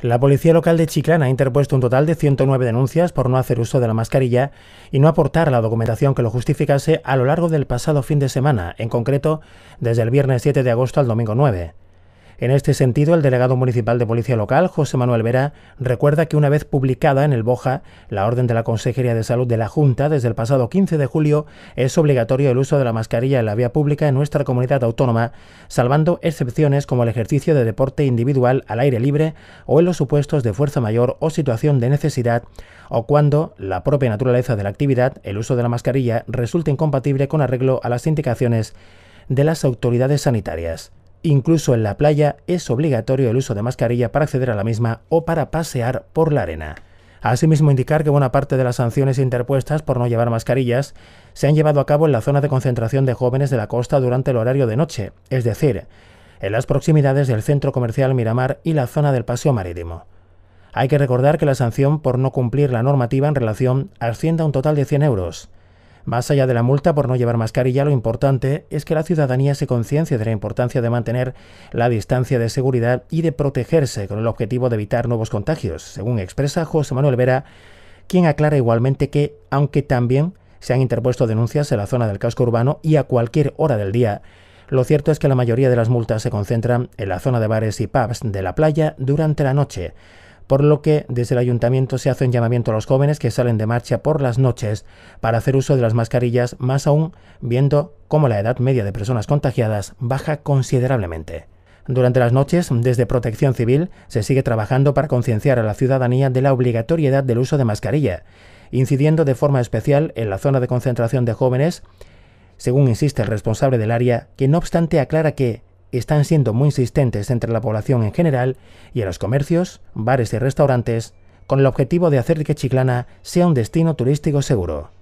La policía local de Chiclana ha interpuesto un total de 109 denuncias por no hacer uso de la mascarilla y no aportar la documentación que lo justificase a lo largo del pasado fin de semana, en concreto desde el viernes 7 de agosto al domingo 9. En este sentido, el delegado municipal de Policía Local, José Manuel Vera, recuerda que una vez publicada en el BOJA la orden de la Consejería de Salud de la Junta desde el pasado 15 de julio, es obligatorio el uso de la mascarilla en la vía pública en nuestra comunidad autónoma, salvando excepciones como el ejercicio de deporte individual al aire libre o en los supuestos de fuerza mayor o situación de necesidad o cuando la propia naturaleza de la actividad, el uso de la mascarilla, resulte incompatible con arreglo a las indicaciones de las autoridades sanitarias. Incluso en la playa es obligatorio el uso de mascarilla para acceder a la misma o para pasear por la arena. Asimismo, indicar que buena parte de las sanciones interpuestas por no llevar mascarillas se han llevado a cabo en la zona de concentración de jóvenes de la costa durante el horario de noche, es decir, en las proximidades del centro comercial Miramar y la zona del paseo marítimo. Hay que recordar que la sanción por no cumplir la normativa en relación asciende a un total de 100 euros. Más allá de la multa por no llevar mascarilla, lo importante es que la ciudadanía se conciencie de la importancia de mantener la distancia de seguridad y de protegerse con el objetivo de evitar nuevos contagios, según expresa José Manuel Vera, quien aclara igualmente que, aunque también se han interpuesto denuncias en la zona del casco urbano y a cualquier hora del día, lo cierto es que la mayoría de las multas se concentran en la zona de bares y pubs de la playa durante la noche, por lo que desde el ayuntamiento se hace un llamamiento a los jóvenes que salen de marcha por las noches para hacer uso de las mascarillas, más aún viendo cómo la edad media de personas contagiadas baja considerablemente. Durante las noches, desde Protección Civil, se sigue trabajando para concienciar a la ciudadanía de la obligatoriedad del uso de mascarilla, incidiendo de forma especial en la zona de concentración de jóvenes, según insiste el responsable del área, que no obstante aclara que están siendo muy insistentes entre la población en general y en los comercios, bares y restaurantes, con el objetivo de hacer que Chiclana sea un destino turístico seguro.